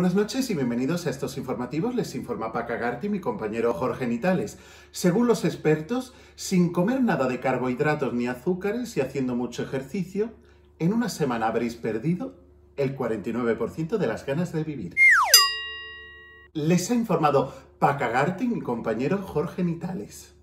Buenas noches y bienvenidos a estos informativos. Les informa Paca y mi compañero Jorge Nitales. Según los expertos, sin comer nada de carbohidratos ni azúcares y haciendo mucho ejercicio, en una semana habréis perdido el 49% de las ganas de vivir. Les ha informado Pacagarti mi compañero Jorge Nitales.